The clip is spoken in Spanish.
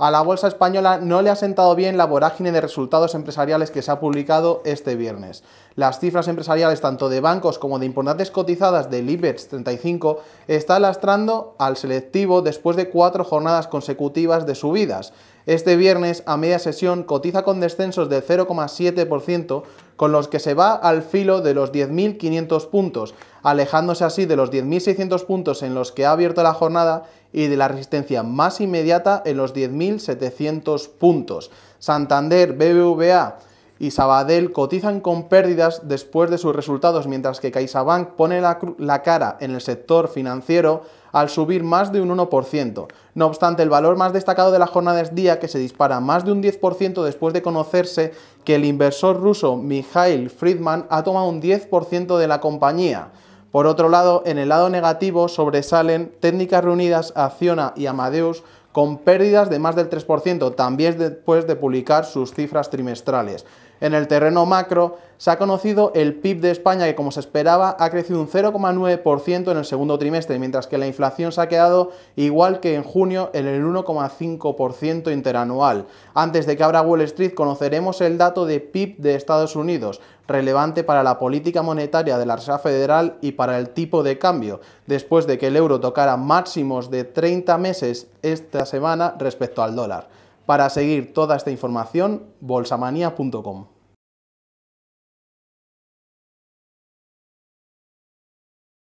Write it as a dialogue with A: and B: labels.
A: A la bolsa española no le ha sentado bien la vorágine de resultados empresariales que se ha publicado este viernes. Las cifras empresariales tanto de bancos como de importantes cotizadas del IBEX 35 está lastrando al selectivo después de cuatro jornadas consecutivas de subidas. Este viernes, a media sesión, cotiza con descensos del 0,7%, con los que se va al filo de los 10.500 puntos, alejándose así de los 10.600 puntos en los que ha abierto la jornada y de la resistencia más inmediata en los 10.700 puntos. Santander, BBVA, y Sabadell cotizan con pérdidas después de sus resultados, mientras que CaixaBank pone la, cara en el sector financiero al subir más de un 1%. No obstante, el valor más destacado de la jornada es Día, que se dispara más de un 10% después de conocerse que el inversor ruso Mikhail Friedman ha tomado un 10% de la compañía. Por otro lado, en el lado negativo sobresalen Técnicas Reunidas, Acciona y Amadeus, con pérdidas de más del 3% también después de publicar sus cifras trimestrales. En el terreno macro se ha conocido el PIB de España que como se esperaba ha crecido un 0,9% en el segundo trimestre, mientras que la inflación se ha quedado igual que en junio en el 1,5% interanual. Antes de que abra Wall Street conoceremos el dato de PIB de Estados Unidos, relevante para la política monetaria de la Reserva Federal y para el tipo de cambio, después de que el euro tocara máximos de 30 meses esta semana respecto al dólar. Para seguir toda esta información, bolsamanía.com.